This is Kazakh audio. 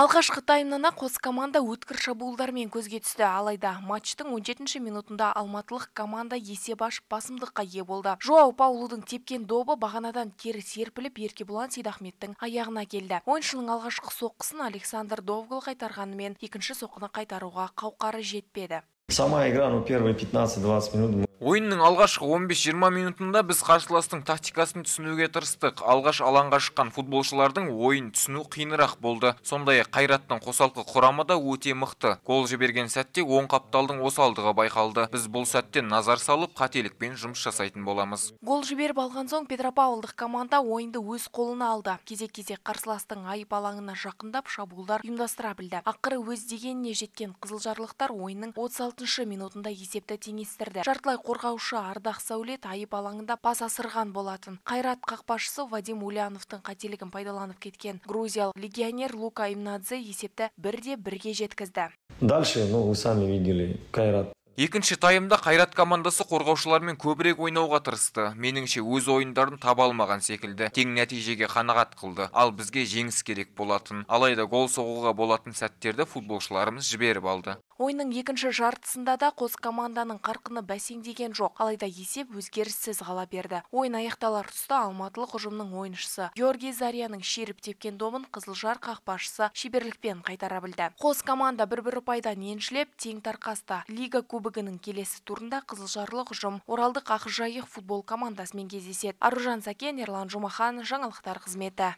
алғашқы таймнан ақ қос команда өткір шабуылдармен көзге түсті алайда матчтың 17-ші минутында алматылық команда есеп ашып басымдыққа ие болды жоау паулудың тепкен добы бағанадан кері серпіліп еркебұлан сейдахметтің аяғына келді ойыншының алғашқы соққысын александр Довгыл қайтарғанымен екінші соққыны қайтаруға қауқары жетпеді Сама игра, ну, первые 15-20 минут. Ойынның алғашқы 15-20 минутында біз қарсыластың тактикасын түсінуге тырыстық. Алғаш алаңға шыққан футболшылардың ойын түсіну қиынырақ болды. Сондай қайраттың қосалқы құрамы да өте мықты. Гол жіберген сәтте оң қапталдың осалдығы байқалды. Біз бұл сәтте назар салып, қателікпен жұмыс жасайтын боламыз. Гол жіберіп алған соң Петропавлдық команда ойынды өз қолына алды. Кезек-кезек қарсыластың айып алаңына жақындап шабуылдар ұйымдастыра білді. Ақыры өз дегеніне жеткен қызылжарлықтар ойынның 46-шы минутында есепті теңестірді. Жартылай қорғаушы Ардақ Сәулет айып алаңында пас асырған болатын. Қайрат қақпашысы Вадим Уляновтың қателігін пайдаланып кеткен. Грузиялық легионер Лука Имнадзе есепті бірде бірге жеткізді. Дальше, ну, вы сами видели, Кайрат Екінші таймда Қайрат командасы қорғаушылармен көбірек ойнауға тырысты. Меніңше өз ойындарын таба алмаған секілді тең нәтижеге қанағат қылды. Ал бізге жеңіс керек болатын. Алайда гол соғуға болатын сәттерді футболшыларымыз жіберіп алды. Ойынның екінші жартысында да қос команданың қарқыны бәсеңдеген жоқ. Алайда есеп өзгеріссіз қала берді. Ойын аяқталар тұста Алматылық ұжымның ойыншысы Георгий Зарияның шеріп тепкен домын Қызылжар қақпашысы шеберлікпен қайтара білді. Қос команда бір-бір ұпайдан еншілеп тең тарқасты. Лига кубогының келесі турында қызылжарлық жұм, оралдық ақжайық футбол командасымен кездеседі аружан сәкен ерлан жұмахан жаңалықтар қызметі